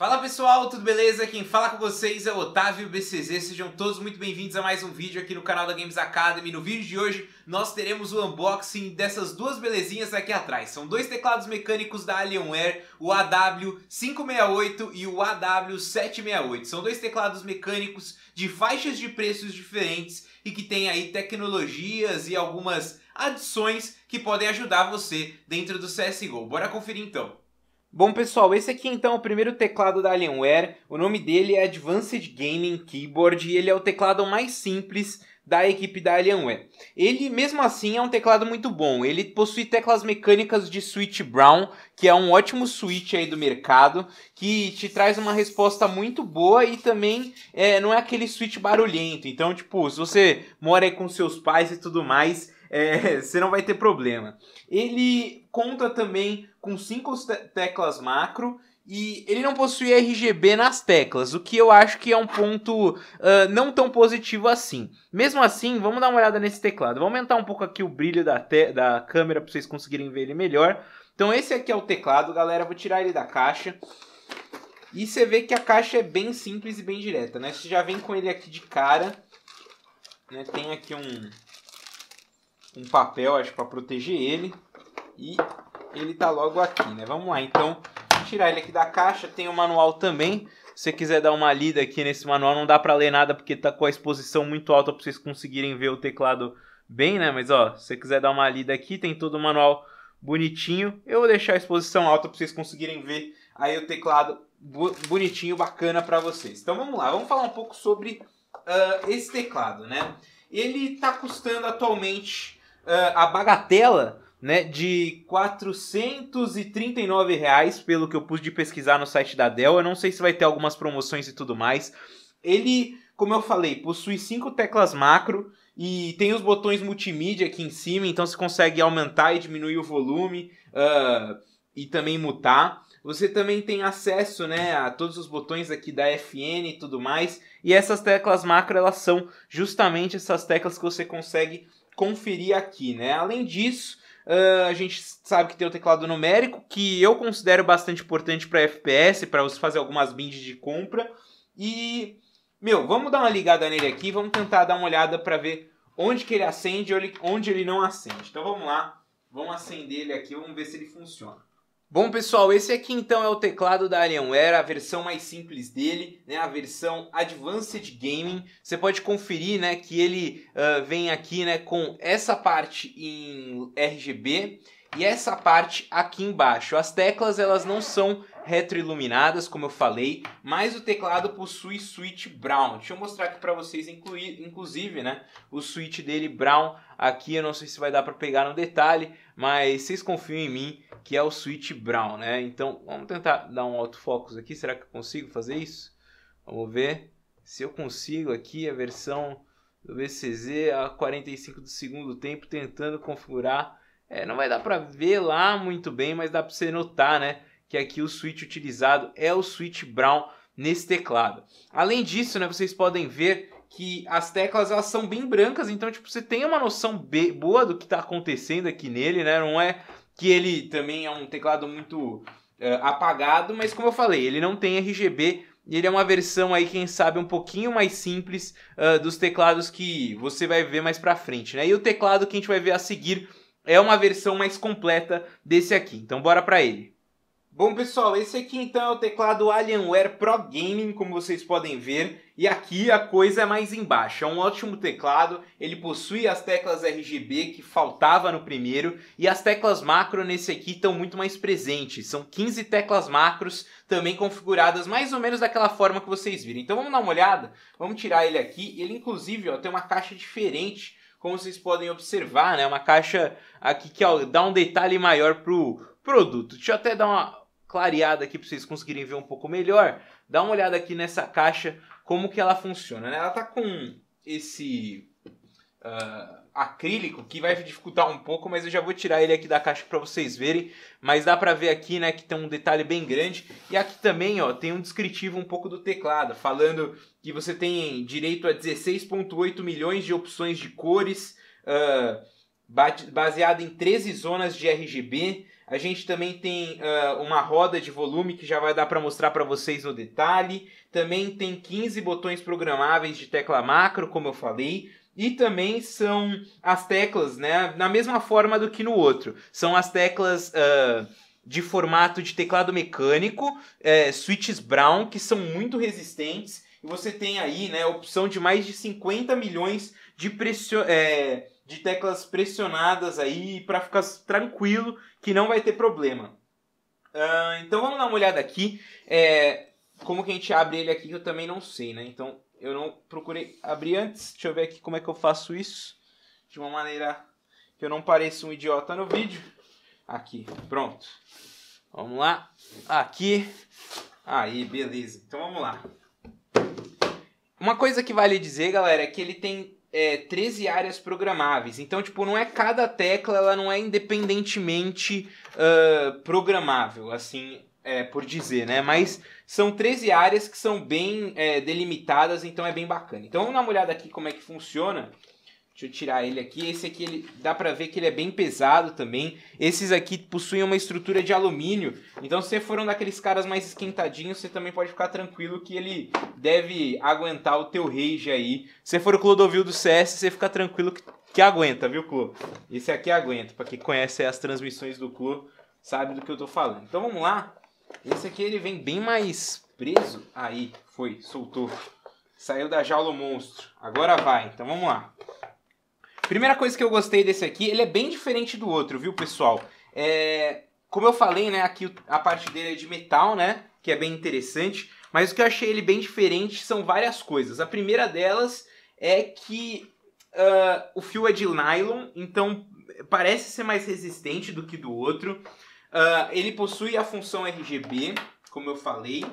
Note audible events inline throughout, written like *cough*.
Fala pessoal, tudo beleza? Quem fala com vocês é o Otávio BCZ. Sejam todos muito bem-vindos a mais um vídeo aqui no canal da Games Academy. No vídeo de hoje nós teremos o unboxing dessas duas belezinhas aqui atrás. São dois teclados mecânicos da Alienware, o AW568 e o AW768. São dois teclados mecânicos de faixas de preços diferentes e que tem aí tecnologias e algumas adições que podem ajudar você dentro do CSGO. Bora conferir então. Bom pessoal, esse aqui então é o primeiro teclado da Alienware, o nome dele é Advanced Gaming Keyboard e ele é o teclado mais simples da equipe da Alienware. Ele, mesmo assim, é um teclado muito bom. Ele possui teclas mecânicas de Switch Brown, que é um ótimo switch aí do mercado, que te traz uma resposta muito boa e também é, não é aquele switch barulhento. Então, tipo, se você mora aí com seus pais e tudo mais, é, *laughs* você não vai ter problema. Ele conta também com cinco teclas macro e ele não possui RGB nas teclas, o que eu acho que é um ponto uh, não tão positivo assim. Mesmo assim, vamos dar uma olhada nesse teclado. Vou aumentar um pouco aqui o brilho da, da câmera para vocês conseguirem ver ele melhor. Então esse aqui é o teclado, galera. Vou tirar ele da caixa. E você vê que a caixa é bem simples e bem direta, né? Você já vem com ele aqui de cara. Né? Tem aqui um, um papel, acho, para proteger ele. E ele tá logo aqui, né? Vamos lá, então, tirar ele aqui da caixa. Tem o manual também. Se você quiser dar uma lida aqui nesse manual, não dá para ler nada porque tá com a exposição muito alta para vocês conseguirem ver o teclado bem, né? Mas ó, se você quiser dar uma lida aqui, tem todo o manual bonitinho. Eu vou deixar a exposição alta para vocês conseguirem ver aí o teclado bonitinho, bacana para vocês. Então vamos lá, vamos falar um pouco sobre uh, esse teclado, né? Ele está custando atualmente ah, a bagatela né, de 439 reais, pelo que eu pude de pesquisar no site da Dell. Eu não sei se vai ter algumas promoções e tudo mais. Ele, como eu falei, possui cinco teclas macro e tem os botões multimídia aqui em cima, então você consegue aumentar e diminuir o volume uh, e também mutar. Você também tem acesso né, a todos os botões aqui da FN e tudo mais. E essas teclas macro, elas são justamente essas teclas que você consegue conferir aqui, né? Além disso, uh, a gente sabe que tem o teclado numérico, que eu considero bastante importante para FPS, para você fazer algumas binds de compra. E, meu, vamos dar uma ligada nele aqui, vamos tentar dar uma olhada para ver onde que ele acende e onde ele não acende. Então vamos lá, vamos acender ele aqui, vamos ver se ele funciona. Bom, pessoal, esse aqui então é o teclado da Alienware, a versão mais simples dele, né, a versão Advanced Gaming. Você pode conferir, né, que ele uh, vem aqui, né, com essa parte em RGB e essa parte aqui embaixo. As teclas elas não são retroiluminadas, como eu falei, mas o teclado possui switch brown. Deixa eu mostrar aqui para vocês, incluir, inclusive, né, o switch dele brown aqui, eu não sei se vai dar para pegar no detalhe, mas vocês confiam em mim que é o switch brown, né? Então, vamos tentar dar um autofocus aqui, será que eu consigo fazer isso? Vamos ver se eu consigo aqui a versão do vcz a 45 do segundo tempo tentando configurar é, não vai dar para ver lá muito bem, mas dá para você notar, né, que aqui o switch utilizado é o switch Brown nesse teclado. Além disso, né, vocês podem ver que as teclas elas são bem brancas, então tipo, você tem uma noção boa do que está acontecendo aqui nele, né? Não é que ele também é um teclado muito é, apagado, mas como eu falei, ele não tem RGB e ele é uma versão aí, quem sabe, um pouquinho mais simples uh, dos teclados que você vai ver mais pra frente, né? E o teclado que a gente vai ver a seguir é uma versão mais completa desse aqui. Então bora para ele. Bom pessoal, esse aqui então é o teclado Alienware Pro Gaming, como vocês podem ver, e aqui a coisa é mais embaixo, é um ótimo teclado, ele possui as teclas RGB que faltava no primeiro, e as teclas macro nesse aqui estão muito mais presentes, são 15 teclas macros também configuradas mais ou menos daquela forma que vocês viram. Então vamos dar uma olhada, vamos tirar ele aqui, ele inclusive ó, tem uma caixa diferente como vocês podem observar, né? Uma caixa aqui que ó, dá um detalhe maior pro produto. Deixa eu até dar uma clareada aqui para vocês conseguirem ver um pouco melhor. Dá uma olhada aqui nessa caixa, como que ela funciona, né? Ela tá com esse uh, acrílico, que vai dificultar um pouco, mas eu já vou tirar ele aqui da caixa para vocês verem. Mas dá para ver aqui, né, que tem um detalhe bem grande. E aqui também, ó, tem um descritivo um pouco do teclado, falando que você tem direito a 16.8 milhões de opções de cores, uh, baseado em 13 zonas de RGB. A gente também tem uh, uma roda de volume que já vai dar para mostrar para vocês no detalhe. Também tem 15 botões programáveis de tecla macro, como eu falei e também são as teclas, né? Na mesma forma do que no outro. São as teclas. Uh, de formato de teclado mecânico, é, switches Brown, que são muito resistentes. E você tem aí né, a opção de mais de 50 milhões de, pressio é, de teclas pressionadas aí para ficar tranquilo que não vai ter problema. Uh, então vamos dar uma olhada aqui. É, como que a gente abre ele aqui eu também não sei, né? Então eu não procurei abrir antes. Deixa eu ver aqui como é que eu faço isso. De uma maneira que eu não pareça um idiota no vídeo. Aqui, pronto. Vamos lá. Aqui. Aí, beleza. Então vamos lá. Uma coisa que vale dizer, galera, é que ele tem é, 13 áreas programáveis. Então, tipo, não é cada tecla, ela não é independentemente uh, programável. Assim, é, por dizer, né? Mas são 13 áreas que são bem é, delimitadas, então é bem bacana. Então vamos dar uma olhada aqui como é que funciona. Deixa eu tirar ele aqui. Esse aqui ele, dá pra ver que ele é bem pesado também. Esses aqui possuem uma estrutura de alumínio. Então, se você for um daqueles caras mais esquentadinhos, você também pode ficar tranquilo que ele deve aguentar o teu rage aí. Se for o Clodovil do CS, você fica tranquilo que, que aguenta, viu, Clô? Esse aqui aguenta. Pra quem conhece as transmissões do Clô, sabe do que eu tô falando. Então vamos lá. Esse aqui ele vem bem mais preso. Aí, foi, soltou. Saiu da jaula o monstro. Agora vai, então vamos lá. Primeira coisa que eu gostei desse aqui, ele é bem diferente do outro, viu, pessoal? É, como eu falei, né, aqui a parte dele é de metal, né, que é bem interessante. Mas o que eu achei ele bem diferente são várias coisas. A primeira delas é que uh, o fio é de nylon, então parece ser mais resistente do que do outro. Uh, ele possui a função RGB, como eu falei,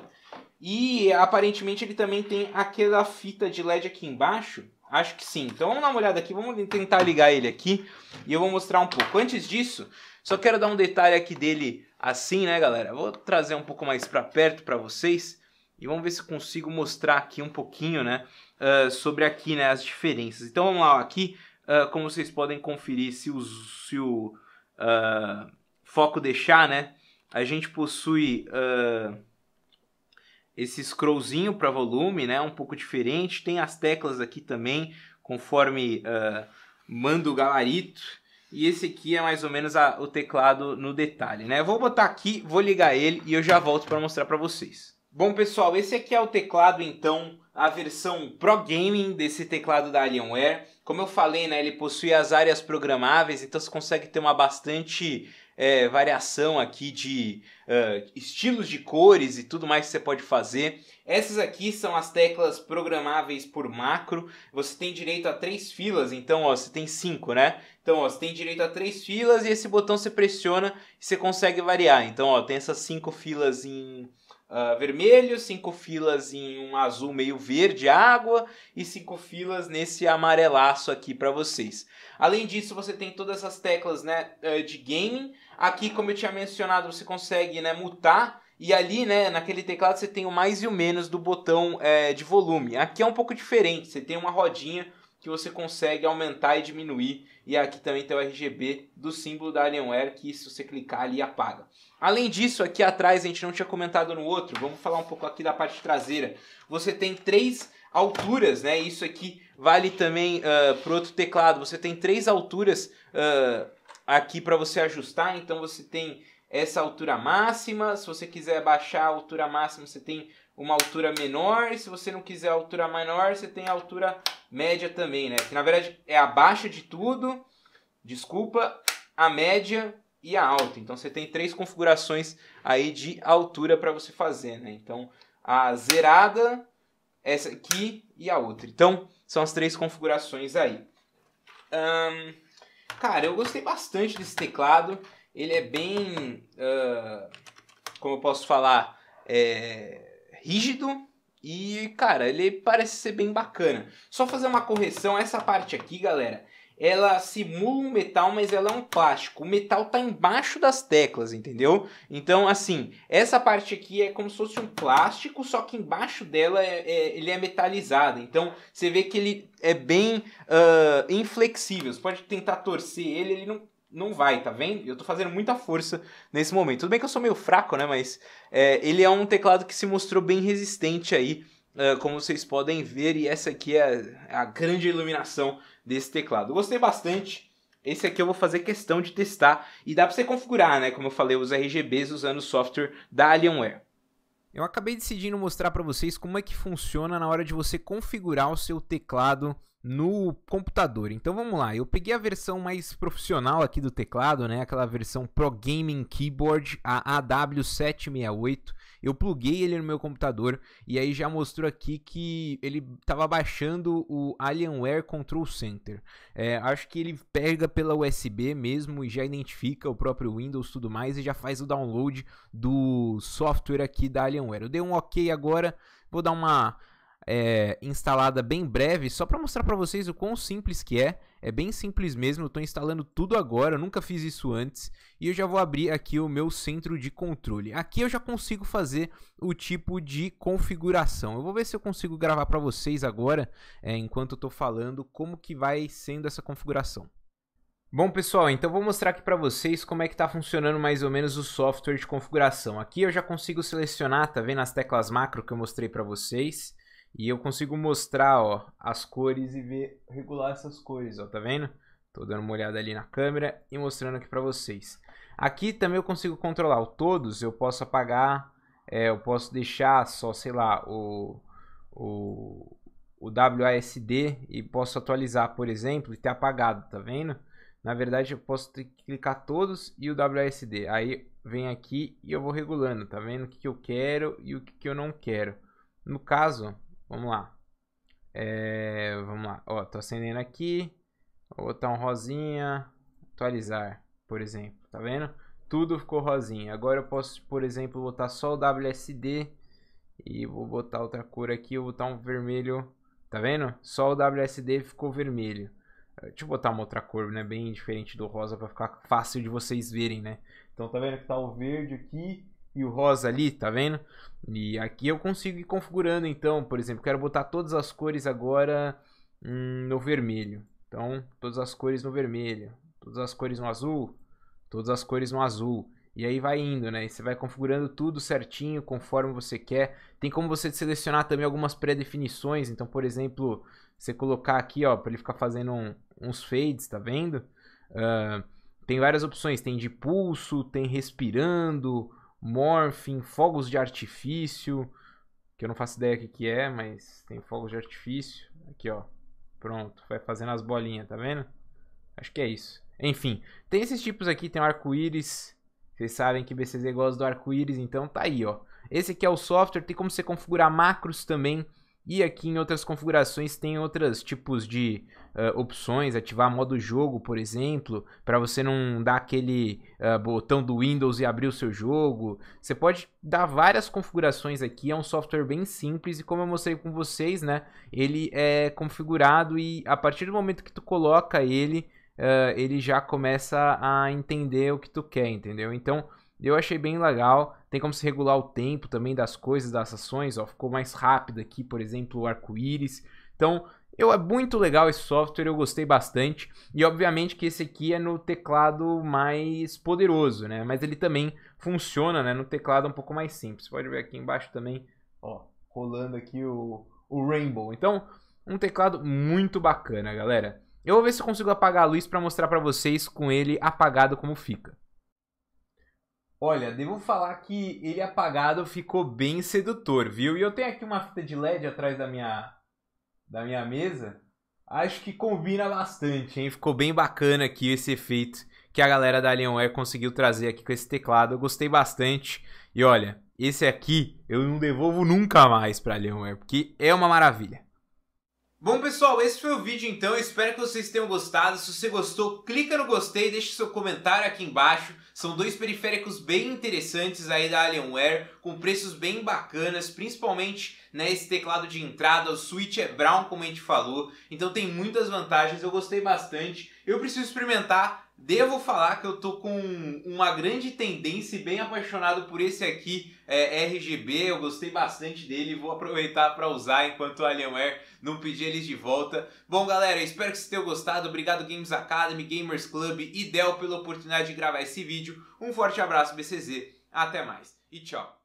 e aparentemente ele também tem aquela fita de LED aqui embaixo. Acho que sim. Então vamos dar uma olhada aqui, vamos tentar ligar ele aqui e eu vou mostrar um pouco. Antes disso, só quero dar um detalhe aqui dele assim, né, galera? Vou trazer um pouco mais para perto para vocês e vamos ver se consigo mostrar aqui um pouquinho, né, uh, sobre aqui, né, as diferenças. Então vamos lá, aqui, uh, como vocês podem conferir se, os, se o... Uh, foco deixar, né? A gente possui uh, esse scrollzinho para volume, né? Um pouco diferente. Tem as teclas aqui também, conforme uh, manda o galarito. E esse aqui é mais ou menos a, o teclado no detalhe, né? Vou botar aqui, vou ligar ele e eu já volto para mostrar para vocês. Bom, pessoal, esse aqui é o teclado, então, a versão Pro Gaming desse teclado da Alienware. Como eu falei, né, ele possui as áreas programáveis, então você consegue ter uma bastante é, variação aqui de uh, estilos de cores e tudo mais que você pode fazer. Essas aqui são as teclas programáveis por macro. Você tem direito a três filas, então ó, você tem cinco, né? Então ó, você tem direito a três filas e esse botão você pressiona e você consegue variar. Então ó, tem essas cinco filas em Uh, vermelho, cinco filas em um azul meio verde água e cinco filas nesse amarelaço aqui para vocês. Além disso, você tem todas essas teclas né, ah, de gaming Aqui, como eu tinha mencionado, você consegue né, mutar. E ali, né, naquele teclado, você tem o mais e o menos do botão é, de volume. Aqui é um pouco diferente, você tem uma rodinha que você consegue aumentar e diminuir. E aqui também tem o RGB do símbolo da Alienware, que se você clicar ali apaga. Além disso, aqui atrás, a gente não tinha comentado no outro, vamos falar um pouco aqui da parte traseira. Você tem três alturas, né? Isso aqui vale também uh, ah, para outro teclado. Você tem três alturas uh, aqui para você ajustar. Então você tem essa altura máxima. Se você quiser baixar a altura máxima, você tem uma altura menor. E se você não quiser a altura menor, você tem a altura média também, né? Que na verdade é a baixa de tudo, desculpa, a média e a alta. Então você tem três configurações aí de altura para você fazer, né? Então a zerada, essa aqui e a outra. Então são as três configurações aí. Um, Cara, eu gostei bastante desse teclado. Ele é bem. Uh, como eu posso falar? É, rígido. E, cara, ele parece ser bem bacana. Só fazer uma correção, essa parte aqui, galera, ela simula um metal, mas ela é um plástico. O metal tá embaixo das teclas, entendeu? Então, assim, essa parte aqui é como se fosse um plástico, só que embaixo dela é, é ele é metalizado. Então, você vê que ele é bem uh, inflexível. Você pode tentar torcer ele, ele não não vai, tá vendo? Eu tô fazendo muita força nesse momento. Tudo bem que eu sou meio fraco, né? Mas é, ele é um teclado que se mostrou bem resistente aí, uh, como vocês podem ver. E essa aqui é a, a grande iluminação desse teclado. gostei bastante. Esse aqui eu vou fazer questão de testar e dá para você configurar, né? Como eu falei, os RGBs usando o software da Alienware. Eu acabei decidindo mostrar para vocês como é que funciona na hora de você configurar o seu teclado no computador. Então vamos lá, eu peguei a versão mais profissional aqui do teclado, né? Aquela versão Pro Gaming Keyboard, a AW768. Eu pluguei ele no meu computador e aí já mostrou aqui que ele estava baixando o Alienware Control Center. É, acho que ele pega pela USB mesmo e já identifica o próprio Windows tudo mais e já faz o download do software aqui da Alienware. Eu dei um OK agora, vou dar uma é, instalada bem breve, só para mostrar para vocês o quão simples que é. É bem simples mesmo, eu estou instalando tudo agora, nunca fiz isso antes. E eu já vou abrir aqui o meu centro de controle. Aqui eu já consigo fazer o tipo de configuração. Eu vou ver se eu consigo gravar para vocês agora, é, enquanto eu estou falando, como que vai sendo essa configuração. Bom pessoal, então vou mostrar aqui para vocês como é que está funcionando mais ou menos o software de configuração. Aqui eu já consigo selecionar, tá vendo as teclas macro que eu mostrei para vocês. E eu consigo mostrar, ó, as cores e ver regular essas cores, ó, tá vendo? Tô dando uma olhada ali na câmera e mostrando aqui para vocês. Aqui também eu consigo controlar o todos, eu posso apagar, é, eu posso deixar só, sei lá, o, o, o WASD e posso atualizar, por exemplo, e ter apagado, tá vendo? Na verdade eu posso clicar todos e o WASD, aí vem aqui e eu vou regulando, tá vendo? O que, que eu quero e o que, que eu não quero. No caso, Vamos lá. É, vamos lá. Ó, tô acendendo aqui. Vou botar um rosinha. Atualizar, por exemplo. Tá vendo? Tudo ficou rosinha. Agora eu posso, por exemplo, botar só o WSD. E vou botar outra cor aqui. vou botar um vermelho. Tá vendo? Só o WSD ficou vermelho. É, deixa eu botar uma outra cor, né? Bem diferente do rosa para ficar fácil de vocês verem, né? Então tá vendo que tá o verde aqui e o rosa ali, tá vendo? E aqui eu consigo ir configurando então, por exemplo, quero botar todas as cores agora hum, no vermelho. Então, todas as cores no vermelho, todas as cores no azul, todas as cores no azul. E aí vai indo, né? E você vai configurando tudo certinho, conforme você quer. Tem como você selecionar também algumas pré-definições. Então, por exemplo, você colocar aqui, ó, para ele ficar fazendo um, uns fades, tá vendo? Uh, tem várias opções. Tem de pulso, tem respirando, Morphin, fogos de artifício, que eu não faço ideia o que, que é, mas tem fogos de artifício. Aqui, ó. Pronto, vai fazendo as bolinhas, tá vendo? Acho que é isso. Enfim, tem esses tipos aqui, tem o arco-íris. Vocês sabem que BCZ gosta do arco-íris, então tá aí, ó. Esse aqui é o software, tem como você configurar macros também. E aqui em outras configurações tem outros tipos de uh, opções, ativar modo jogo, por exemplo, para você não dar aquele uh, botão do Windows e abrir o seu jogo. Você pode dar várias configurações aqui, é um software bem simples e como eu mostrei com vocês, né, ele é configurado e a partir do momento que tu coloca ele, uh, ele já começa a entender o que tu quer, entendeu? Então, eu achei bem legal. Tem como se regular o tempo também das coisas, das ações, ó, ficou mais rápido aqui, por exemplo, o arco-íris. Então, eu, é muito legal esse software, eu gostei bastante. E obviamente que esse aqui é no teclado mais poderoso, né? Mas ele também funciona né, no teclado um pouco mais simples. Pode ver aqui embaixo também, ó, rolando aqui o, o Rainbow. Então, um teclado muito bacana, galera. Eu vou ver se eu consigo apagar a luz para mostrar para vocês com ele apagado como fica. Olha, devo falar que ele apagado ficou bem sedutor, viu? E eu tenho aqui uma fita de LED atrás da minha, da minha mesa. Acho que combina bastante, hein? Ficou bem bacana aqui esse efeito que a galera da Alienware conseguiu trazer aqui com esse teclado. Eu gostei bastante. E olha, esse aqui eu não devolvo nunca mais para a Alienware, porque é uma maravilha. Bom pessoal, esse foi o vídeo então, espero que vocês tenham gostado. Se você gostou, clica no gostei, deixe seu comentário aqui embaixo. São dois periféricos bem interessantes aí da Alienware, com preços bem bacanas, principalmente nesse né, teclado de entrada, o Switch é brown como a gente falou, então tem muitas vantagens, eu gostei bastante. Eu preciso experimentar, Devo falar que eu tô com uma grande tendência e bem apaixonado por esse aqui, é, RGB. Eu gostei bastante dele e vou aproveitar para usar enquanto o Alienware não pedir eles de volta. Bom, galera, espero que vocês tenham gostado. Obrigado Games Academy, Gamers Club e Dell pela oportunidade de gravar esse vídeo. Um forte abraço, BCZ. Até mais e tchau.